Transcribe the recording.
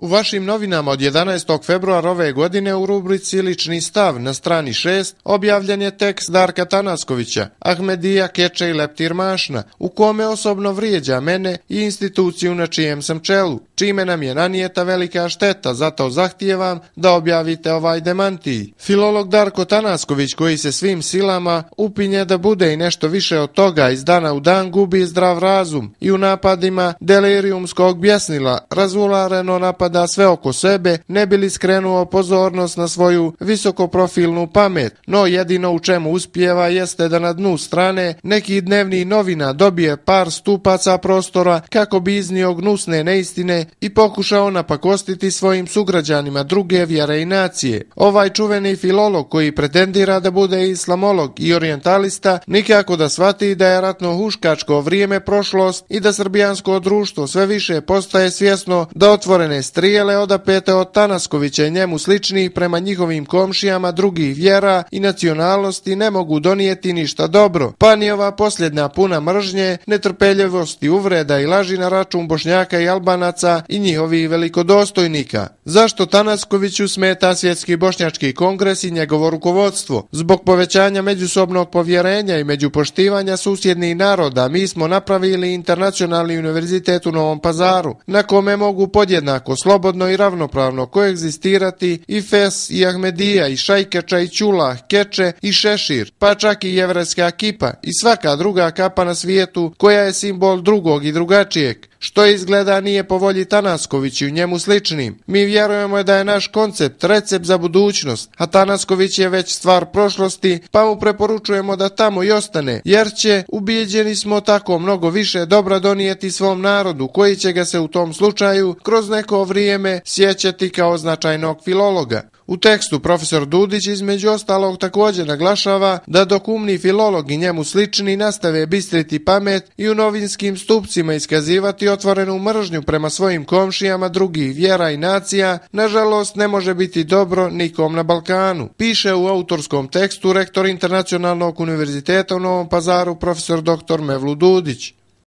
U vašim novinama od 11. februara ove godine u rubrici Lični stav na strani 6 objavljen je tekst Darka Tanaskovića, Ahmedija Keče i Leptir Mašna, u kome osobno vrijeđa mene i instituciju na čijem sam čelu, čime nam je nanijeta velika šteta, zato zahtijevam da objavite ovaj demanti. Filolog Darko Tanasković, koji se svim silama upinje da bude i nešto više od toga, iz dana u dan gubi zdrav razum i u napadima delirijumskog bjesnila razulareno napada sve oko sebe, ne bili skrenuo pozornost na svoju visokoprofilnu pamet, no jedino u čemu uspjeva jeste da na dnu strane neki dnevni novina dobije par stupaca prostora kako bi iznio gnusne neistine i pokušao napakostiti svojim sugrađanima druge vjere i nacije. Ovaj čuveni filolog koji pretendira da bude islamolog i orientalista nikako da shvati da je ratno huškačko vrijeme prošlost i da srbijansko društvo sve više postaje svjesno da otvorene strijele odapete od Tanaskovića i njemu sličnih prema njihovim komšijama drugih vjera i nacionalnosti ne mogu donijeti ništa dobro. Pa ni ova posljedna puna mržnje, netrpeljevosti, uvreda i laži na račun Bošnjaka i Albanaca i njihovi velikodostojnika. Zašto Tanaskoviću smeta Svjetski bošnjački kongres i njegovo rukovodstvo? Zbog povećanja međusobnog povjerenja i međupoštivanja susjednih naroda mi smo napravili Internacionalni univerzitet u Novom Pazaru, na kome mogu podjednako, slobodno i ravnopravno koegzistirati i Fes, i Ahmedija, i Šajkeča, i Ćula, Keče, i Šešir, pa čak i jevreska ekipa i svaka druga kapa na svijetu koja je simbol drugog i drugačijeg što izgleda nije po volji Tanasković i u njemu slični. Mi vjerujemo da je naš koncept recept za budućnost, a Tanasković je već stvar prošlosti, pa mu preporučujemo da tamo i ostane, jer će, ubijeđeni smo tako mnogo više dobra donijeti svom narodu, koji će ga se u tom slučaju kroz neko vrijeme sjećati kao značajnog filologa. U tekstu profesor Dudić između ostalog također naglašava da dok umni filolog i njemu slični nastave bistriti pamet i u novinskim stupcima iskazivati otvorenu mržnju prema svojim komšijama drugih vjera i nacija, nažalost ne može biti dobro nikom na Balkanu. Piše u autorskom tekstu rektor Internacionalnog univerziteta u Novom pazaru profesor dr. Mevlu Dudić.